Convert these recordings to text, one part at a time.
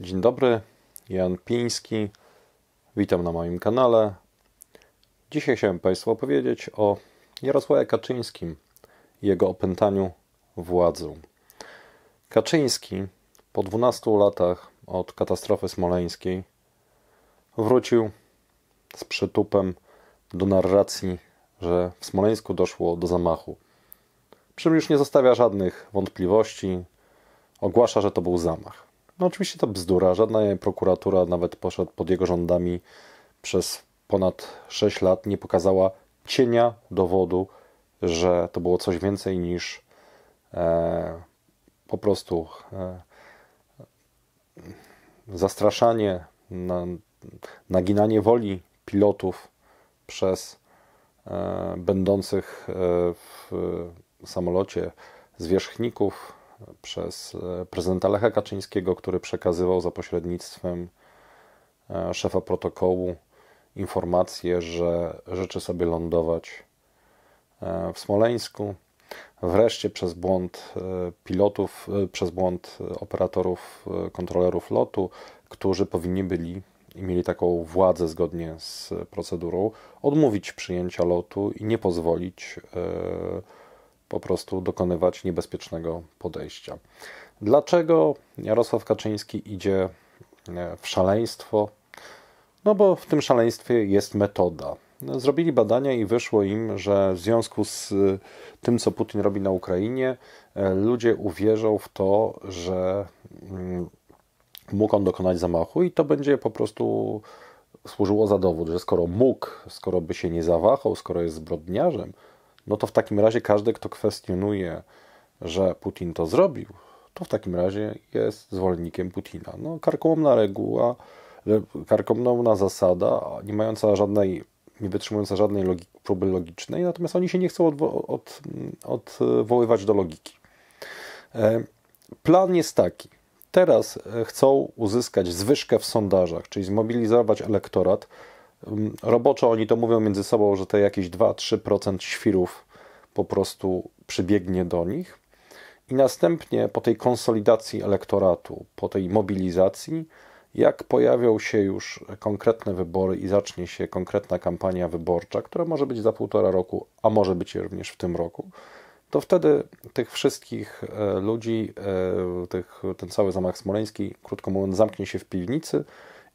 Dzień dobry, Jan Piński. Witam na moim kanale. Dzisiaj chciałem Państwu opowiedzieć o Jarosławie Kaczyńskim i jego opętaniu władzą. Kaczyński po 12 latach od katastrofy smoleńskiej wrócił z przytupem do narracji, że w Smoleńsku doszło do zamachu. Przy czym już nie zostawia żadnych wątpliwości, ogłasza, że to był zamach. No oczywiście to bzdura. Żadna prokuratura, nawet poszedł pod jego rządami przez ponad 6 lat, nie pokazała cienia dowodu, że to było coś więcej niż e, po prostu e, zastraszanie, na, naginanie woli pilotów przez e, będących e, w samolocie zwierzchników przez e, prezydenta Lecha Kaczyńskiego, który przekazywał za pośrednictwem e, szefa protokołu informację, że życzy sobie lądować e, w Smoleńsku. Wreszcie przez błąd pilotów, przez błąd operatorów, kontrolerów lotu, którzy powinni byli i mieli taką władzę zgodnie z procedurą, odmówić przyjęcia lotu i nie pozwolić. Yy, po prostu dokonywać niebezpiecznego podejścia. Dlaczego Jarosław Kaczyński idzie e, w szaleństwo? No bo w tym szaleństwie jest metoda. Zrobili badania i wyszło im, że w związku z e, tym, co Putin robi na Ukrainie, e, ludzie uwierzą w to, że mm, mógł on dokonać zamachu i to będzie po prostu służyło za dowód, że skoro mógł, skoro by się nie zawahał, skoro jest zbrodniarzem, no to w takim razie każdy, kto kwestionuje, że Putin to zrobił, to w takim razie jest zwolennikiem Putina. No, karkołomna reguła, karkołomna zasada, nie mająca żadnej, nie wytrzymująca żadnej logiki, próby logicznej, natomiast oni się nie chcą odwo- od, odwoływać do logiki. E, plan jest taki. Teraz e, chcą uzyskać zwyżkę w sondażach, czyli zmobilizować elektorat, roboczo oni to mówią między sobą, że te jakieś 2-3% świrów po prostu przybiegnie do nich. I następnie po tej konsolidacji elektoratu, po tej mobilizacji, jak pojawią się już konkretne wybory i zacznie się konkretna kampania wyborcza, która może być za półtora roku, a może być również w tym roku, to wtedy tych wszystkich e, ludzi, e, tych, ten cały zamach smoleński, krótko mówiąc, zamknie się w piwnicy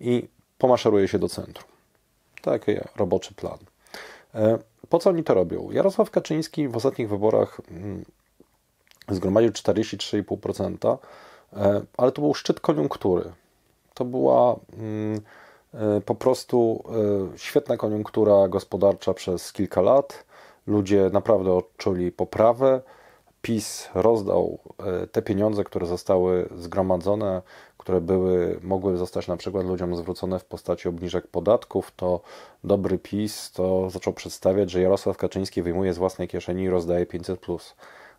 i pomaszeruje się do centrum. Taki roboczy plan. E, po co oni to robią? Jarosław Kaczyński w ostatnich wyborach mm, zgromadził 43,5%, e, ale to był szczyt koniunktury. To była mm, e, po prostu świetna koniunktura gospodarcza przez kilka lat. Ludzie naprawdę odczuli poprawę. PiS rozdał te pieniądze, które zostały zgromadzone które były, mogły zostać na przykład ludziom zwrócone w postaci obniżek podatków, to dobry PiS to zaczął przedstawiać, że Jarosław Kaczyński wyjmuje z własnej kieszeni i rozdaje 500.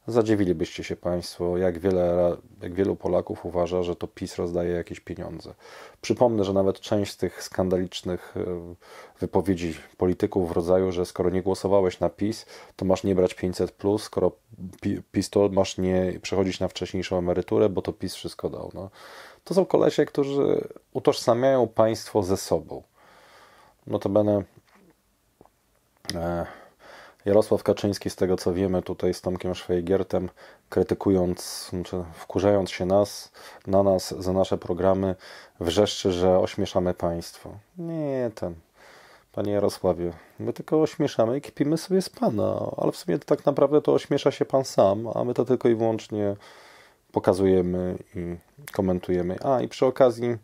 Zadziwilibyście się Państwo, jak, wiele, jak wielu Polaków uważa, że to PiS rozdaje jakieś pieniądze. Przypomnę, że nawet część z tych skandalicznych e, wypowiedzi polityków w rodzaju, że skoro nie głosowałeś na PiS, to masz nie brać 500, skoro PiS to masz nie przechodzić na wcześniejszą emeryturę, bo to PiS wszystko dał. No. To są kolesie, którzy utożsamiają państwo ze sobą. Notabene e, Jarosław Kaczyński, z tego co wiemy, tutaj z Tomkiem Szwajgiertem, krytykując, znaczy wkurzając się nas, na nas za nasze programy, wrzeszczy, że ośmieszamy państwo. Nie, ten. Panie Jarosławie, my tylko ośmieszamy i kpimy sobie z Pana, ale w sumie tak naprawdę to ośmiesza się Pan sam, a my to tylko i wyłącznie pokazujemy i komentujemy. A i przy okazji,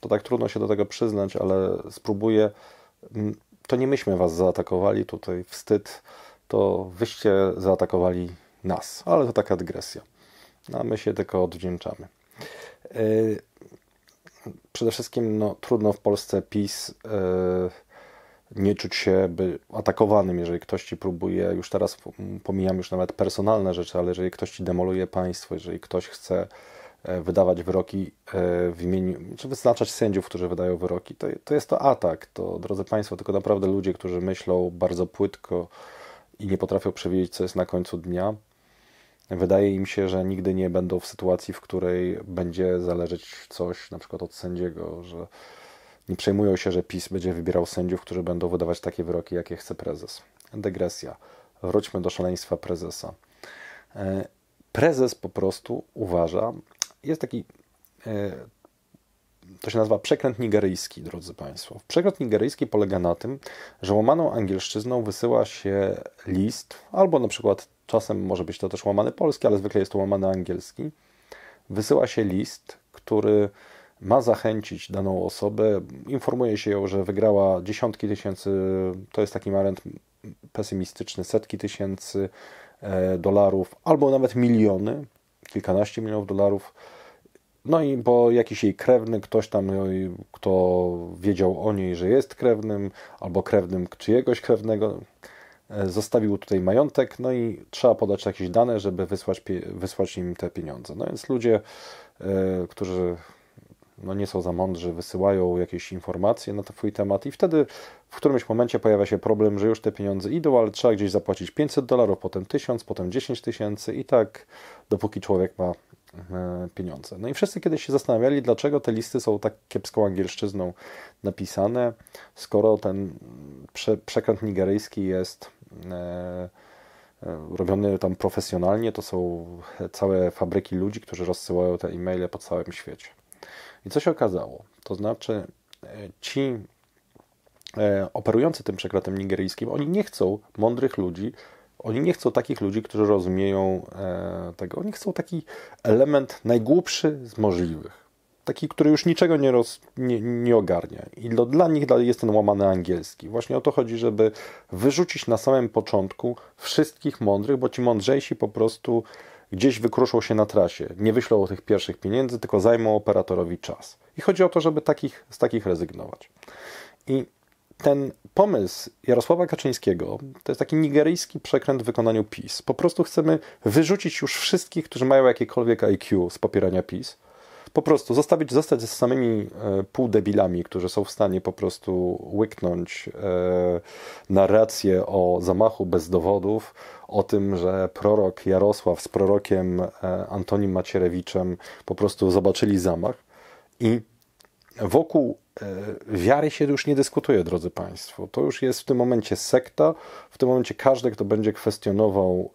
to tak trudno się do tego przyznać, ale spróbuję. To nie myśmy Was zaatakowali, tutaj wstyd, to wyście zaatakowali nas, ale to taka dygresja. A my się tylko odwdzięczamy. E, przede wszystkim no, trudno w Polsce PiS. Yy, nie czuć się by atakowanym, jeżeli ktoś ci próbuje, już teraz pomijam już nawet personalne rzeczy, ale jeżeli ktoś ci demoluje państwo, jeżeli ktoś chce e, wydawać wyroki e, w imieniu, czy wyznaczać sędziów, którzy wydają wyroki, to, to jest to atak. To, drodzy Państwo, tylko naprawdę ludzie, którzy myślą bardzo płytko i nie potrafią przewidzieć, co jest na końcu dnia, wydaje im się, że nigdy nie będą w sytuacji, w której będzie zależeć coś na przykład od sędziego, że nie przejmują się, że PiS będzie wybierał sędziów, którzy będą wydawać takie wyroki, jakie chce prezes. Dygresja. Wróćmy do szaleństwa prezesa. E, prezes po prostu uważa, jest taki, e, to się nazywa przekręt nigeryjski, drodzy Państwo. Przekręt nigeryjski polega na tym, że łamaną angielszczyzną wysyła się list, albo na przykład czasem może być to też łamany polski, ale zwykle jest to łamany angielski. Wysyła się list, który ma zachęcić daną osobę. Informuje się ją, że wygrała dziesiątki tysięcy, to jest taki marent pesymistyczny, setki tysięcy e, dolarów, albo nawet miliony, kilkanaście milionów dolarów. No i bo jakiś jej krewny, ktoś tam, no kto wiedział o niej, że jest krewnym, albo krewnym czyjegoś krewnego, e, zostawił tutaj majątek, no i trzeba podać jakieś dane, żeby wysłać, wysłać im te pieniądze. No więc ludzie, e, którzy no nie są za mądrzy, wysyłają jakieś informacje na Twój temat i wtedy w którymś momencie pojawia się problem, że już te pieniądze idą, ale trzeba gdzieś zapłacić 500 dolarów, potem 1000, potem 10 tysięcy i tak dopóki człowiek ma e, pieniądze. No i wszyscy kiedyś się zastanawiali, dlaczego te listy są tak kiepską angielszczyzną napisane, skoro ten prze, przekręt nigeryjski jest e, e robiony tam profesjonalnie, to są całe fabryki ludzi, którzy rozsyłają te e-maile po całym świecie. I co się okazało? To znaczy, e, ci e, operujący tym przekrotem nigeryjskim, oni nie chcą mądrych ludzi, oni nie chcą takich ludzi, którzy rozumieją e, tego. Oni chcą taki element najgłupszy z możliwych. Taki, który już niczego nie, roz, nie, nie ogarnia. I do, dla nich jest ten łamany angielski. Właśnie o to chodzi, żeby wyrzucić na samym początku wszystkich mądrych, bo ci mądrzejsi po prostu gdzieś wykruszą się na trasie, nie wyślą tych pierwszych pieniędzy, tylko zajmą operatorowi czas. I chodzi o to, żeby takich, z takich rezygnować. I ten pomysł Jarosława Kaczyńskiego to jest taki nigeryjski przekręt w wykonaniu PiS. Po prostu chcemy wyrzucić już wszystkich, którzy mają jakiekolwiek IQ z popierania PiS po prostu zostawić, zostać ze samymi e, półdebilami, którzy są w stanie po prostu łyknąć e, narrację o zamachu bez dowodów, o tym, że prorok Jarosław z prorokiem e, Antonim Macierewiczem po prostu zobaczyli zamach i wokół wiary się już nie dyskutuje, drodzy Państwo. To już jest w tym momencie sekta. W tym momencie każdy, kto będzie kwestionował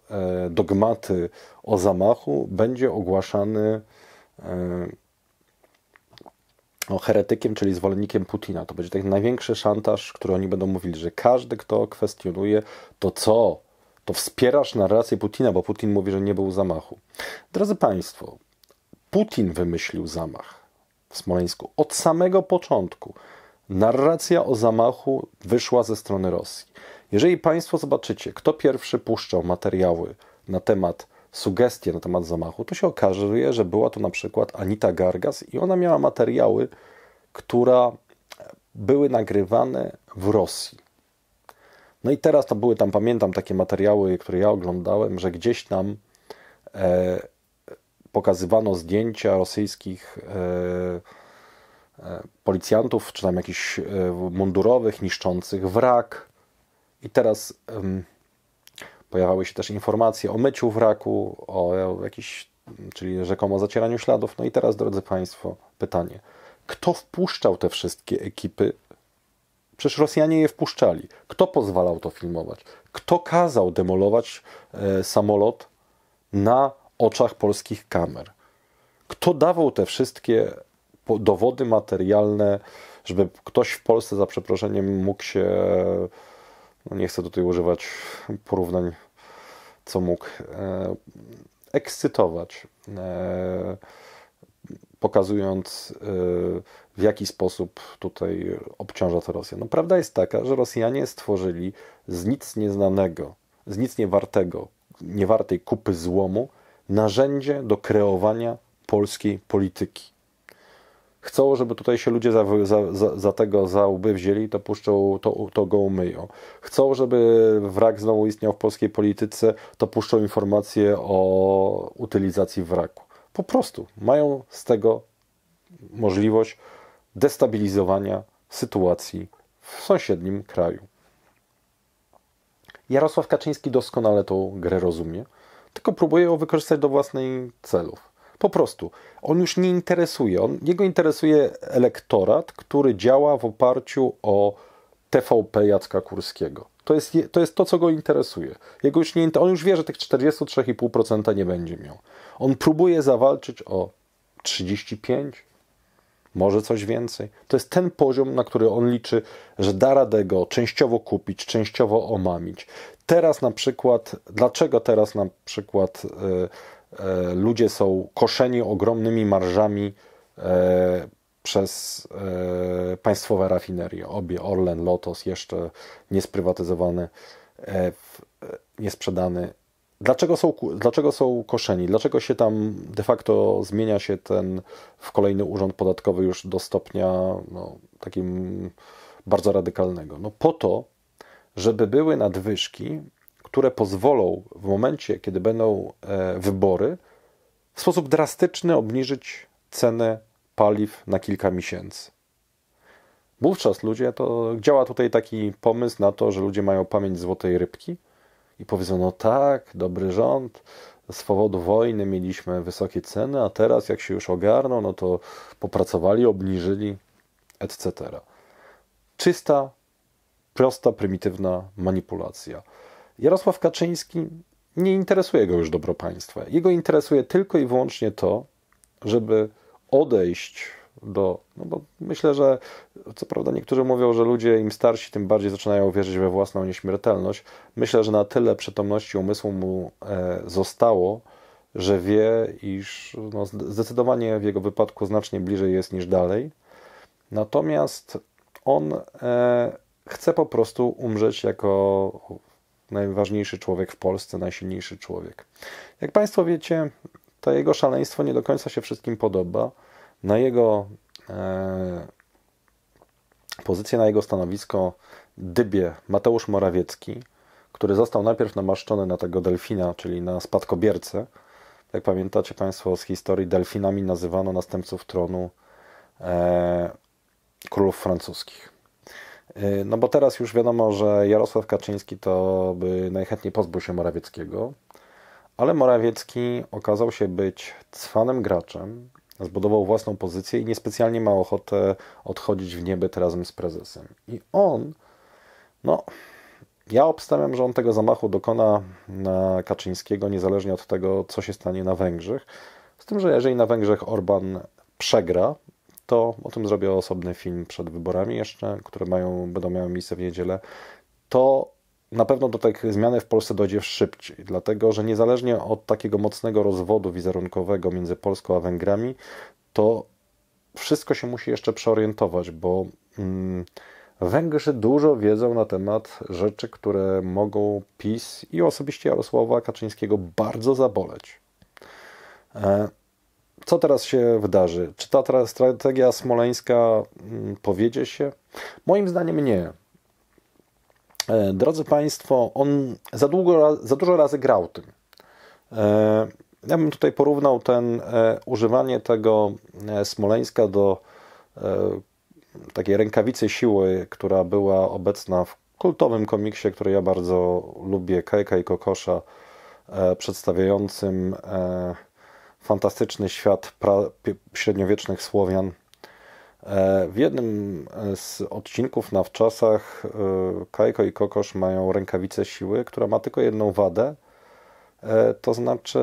dogmaty o zamachu, będzie ogłaszany o no, heretykiem, czyli zwolennikiem Putina. To będzie taki największy szantaż, który oni będą mówili, że każdy, kto kwestionuje to co, to wspierasz narrację Putina, bo Putin mówi, że nie był zamachu. Drodzy Państwo, Putin wymyślił zamach w Smoleńsku od samego początku. Narracja o zamachu wyszła ze strony Rosji. Jeżeli Państwo zobaczycie, kto pierwszy puszczał materiały na temat sugestie na temat zamachu, to się okazuje, że była to na przykład Anita Gargas i ona miała materiały, które były nagrywane w Rosji. No i teraz to były tam, pamiętam takie materiały, które ja oglądałem, że gdzieś tam e, pokazywano zdjęcia rosyjskich e, e, policjantów, czy tam jakichś e, mundurowych, niszczących wrak. I teraz Pojawiały się też informacje o myciu wraku, o jakiś, czyli rzekomo zacieraniu śladów. No i teraz, drodzy Państwo, pytanie. Kto wpuszczał te wszystkie ekipy? Przecież Rosjanie je wpuszczali. Kto pozwalał to filmować? Kto kazał demolować e, samolot na oczach polskich kamer? Kto dawał te wszystkie dowody materialne, żeby ktoś w Polsce, za przeproszeniem, mógł się no nie chcę tutaj używać porównań, co mógł, e, ekscytować, e, pokazując e, w jaki sposób tutaj obciąża to Rosję. No prawda jest taka, że Rosjanie stworzyli z nic nieznanego, z nic niewartego, niewartej kupy złomu narzędzie do kreowania polskiej polityki chcą, żeby tutaj się ludzie za, za, za tego za łby wzięli, to puszczą, to, to go umyją. Chcą, żeby wrak znowu istniał w polskiej polityce, to puszczą informacje o utylizacji wraku. Po prostu mają z tego możliwość destabilizowania sytuacji w sąsiednim kraju. Jarosław Kaczyński doskonale tą grę rozumie, tylko próbuje ją wykorzystać do własnych celów. Po prostu. On już nie interesuje. On, jego interesuje elektorat, który działa w oparciu o TVP Jacka Kurskiego. To jest, to jest to, co go interesuje. Jego już nie, on już wie, że tych 43,5% nie będzie miał. On próbuje zawalczyć o 35, może coś więcej. To jest ten poziom, na który on liczy, że da radę go częściowo kupić, częściowo omamić. Teraz na przykład, dlaczego teraz na przykład y, E, ludzie są koszeni ogromnymi marżami e, przez e, państwowe rafinerie, obie Orlen, Lotos, jeszcze niesprywatyzowany, niesprzedany. Dlaczego są, dlaczego są koszeni? Dlaczego się tam de facto zmienia się ten w kolejny urząd podatkowy już do stopnia no, takim bardzo radykalnego? No po to, żeby były nadwyżki które pozwolą w momencie, kiedy będą e, wybory, w sposób drastyczny obniżyć cenę paliw na kilka miesięcy. Wówczas ludzie, to działa tutaj taki pomysł na to, że ludzie mają pamięć złotej rybki i powiedzą, no tak, dobry rząd, z powodu wojny mieliśmy wysokie ceny, a teraz jak się już ogarną, no to popracowali, obniżyli, etc. Czysta, prosta, prymitywna manipulacja. Jarosław Kaczyński nie interesuje go już dobro państwa. Jego interesuje tylko i wyłącznie to, żeby odejść do. No bo myślę, że co prawda niektórzy mówią, że ludzie im starsi, tym bardziej zaczynają wierzyć we własną nieśmiertelność. Myślę, że na tyle przytomności umysłu mu e, zostało, że wie, iż no, zdecydowanie w jego wypadku znacznie bliżej jest niż dalej. Natomiast on e, chce po prostu umrzeć jako najważniejszy człowiek w Polsce, najsilniejszy człowiek. Jak Państwo wiecie, to jego szaleństwo nie do końca się wszystkim podoba. Na jego e, pozycję, na jego stanowisko dybie Mateusz Morawiecki, który został najpierw namaszczony na tego delfina, czyli na spadkobiercę. Jak pamiętacie Państwo z historii, delfinami nazywano następców tronu e, królów francuskich. E, no bo teraz już wiadomo, że Jarosław Kaczyński to by najchętniej pozbył się Morawieckiego, ale Morawiecki okazał się być cwanym graczem, zbudował własną pozycję i niespecjalnie ma ochotę odchodzić w niebyt razem z prezesem. I on, no, ja obstawiam, że on tego zamachu dokona na Kaczyńskiego, niezależnie od tego, co się stanie na Węgrzech. Z tym, że jeżeli na Węgrzech Orban przegra, to o tym zrobię osobny film przed wyborami jeszcze, które mają, będą miały miejsce w niedzielę, to na pewno do tych zmiany w Polsce dojdzie szybciej, dlatego że niezależnie od takiego mocnego rozwodu wizerunkowego między Polską a Węgrami, to wszystko się musi jeszcze przeorientować, bo mm, Węgrzy dużo wiedzą na temat rzeczy, które mogą PiS i osobiście Jarosława Kaczyńskiego bardzo zaboleć. E, co teraz się wydarzy? Czy ta strategia smoleńska mm, powiedzie się? Moim zdaniem nie. E, drodzy Państwo, on za, długo, za dużo razy grał tym. E, ja bym tutaj porównał ten e, używanie tego Smoleńska do takiej rękawicy siły, która była obecna w kultowym komiksie, który ja bardzo lubię, Kajka i Kokosza, przedstawiającym fantastyczny świat średniowiecznych Słowian. E, w jednym e, z odcinków na wczasach e, Kajko i Kokosz mają rękawicę siły, która ma tylko jedną wadę, to znaczy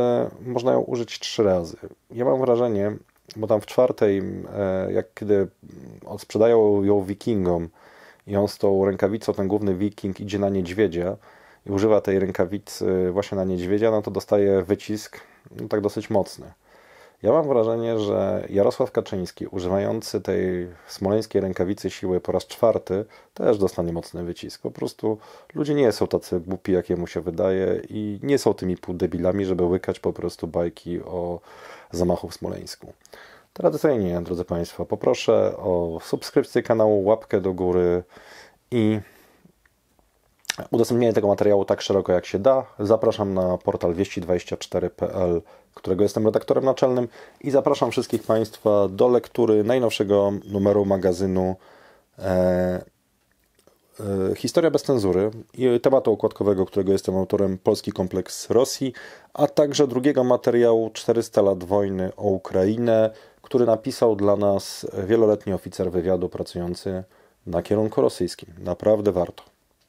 można ją użyć trzy razy. Ja mam wrażenie, bo tam w czwartej, jak kiedy odsprzedają ją wikingom i on z tą rękawicą, ten główny wiking idzie na niedźwiedzia, używa tej rękawicy właśnie na niedźwiedzia, no to dostaje wycisk no tak dosyć mocny. Ja mam wrażenie, że Jarosław Kaczyński, używający tej smoleńskiej rękawicy siły po raz czwarty, też dostanie mocny wycisk. Po prostu ludzie nie są tacy głupi, jak jemu się wydaje, i nie są tymi półdebilami, żeby łykać po prostu bajki o zamachu w Smoleńsku. Tradycyjnie, drodzy Państwo, poproszę o subskrypcję kanału, łapkę do góry i udostępnienie tego materiału tak szeroko jak się da. Zapraszam na portal wieści24.pl, którego jestem redaktorem naczelnym i zapraszam wszystkich Państwa do lektury najnowszego numeru magazynu e, e, Historia bez cenzury i tematu okładkowego, którego jestem autorem Polski kompleks Rosji, a także drugiego materiału 400 lat wojny o Ukrainę, który napisał dla nas wieloletni oficer wywiadu pracujący na kierunku rosyjskim. Naprawdę warto.